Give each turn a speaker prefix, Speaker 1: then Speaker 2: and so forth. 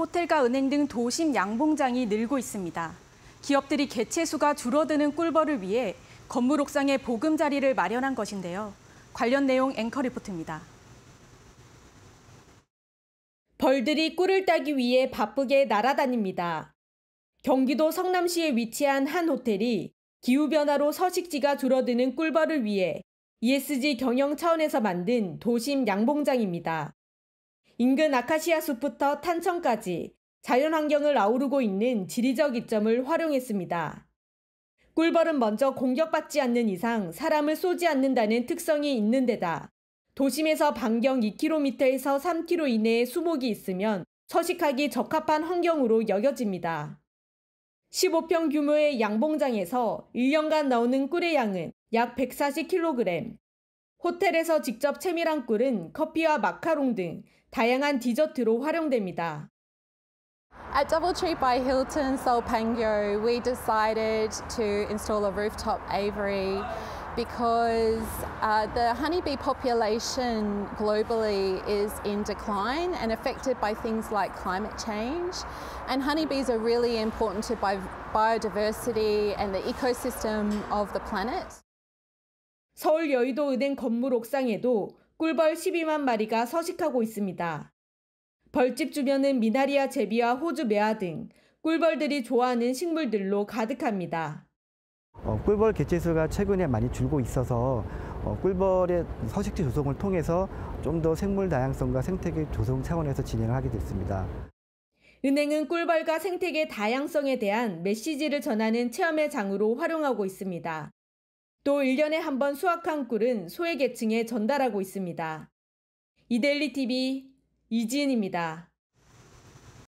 Speaker 1: 호텔과 은행 등 도심 양봉장이 늘고 있습니다. 기업들이 개체수가 줄어드는 꿀벌을 위해 건물 옥상에 보금자리를 마련한 것인데요. 관련 내용 앵커 리포트입니다. 벌들이 꿀을 따기 위해 바쁘게 날아다닙니다. 경기도 성남시에 위치한 한 호텔이 기후변화로 서식지가 줄어드는 꿀벌을 위해 ESG 경영 차원에서 만든 도심 양봉장입니다. 인근 아카시아 숲부터 탄천까지 자연환경을 아우르고 있는 지리적 이점을 활용했습니다. 꿀벌은 먼저 공격받지 않는 이상 사람을 쏘지 않는다는 특성이 있는 데다 도심에서 반경 2km에서 3km 이내에 수목이 있으면 서식하기 적합한 환경으로 여겨집니다. 15평 규모의 양봉장에서 1년간 나오는 꿀의 양은 약 140kg, 호텔에서 직접 채밀한 꿀은 커피와 마카롱 등 다양한 디저트로 활용됩니다.
Speaker 2: At Doubletree by Hilton Solpango, we decided to install a rooftop aviary because uh, the honeybee population globally is in decline and affected by things like climate change. And honeybees are really important to biodiversity and the ecosystem of the planet.
Speaker 1: 서울 여의도
Speaker 2: 은행 건물 옥상에도
Speaker 1: 꿀벌 12만 마리가 서식하고 있습니다. 벌집 주변은 미나리아 제비와 호주 메아 등 꿀벌들이 좋아하는 식물들로 가득합니다.
Speaker 3: 어, 꿀벌 개체수가 최근에 많이 줄고 있어서 어, 꿀벌의 서식지 조성을 통해서 좀 더 생물 다양성과 생태계 조성 차원에서 진행을 하게 됐습니다.
Speaker 1: 은행은 꿀벌과 생태계 다양성에 대한 메시지를 전하는 체험의 장으로 활용하고 있습니다. 또 1년에 한 번 수확한 꿀은 소외계층에 전달하고 있습니다. 이델리TV 이지은입니다.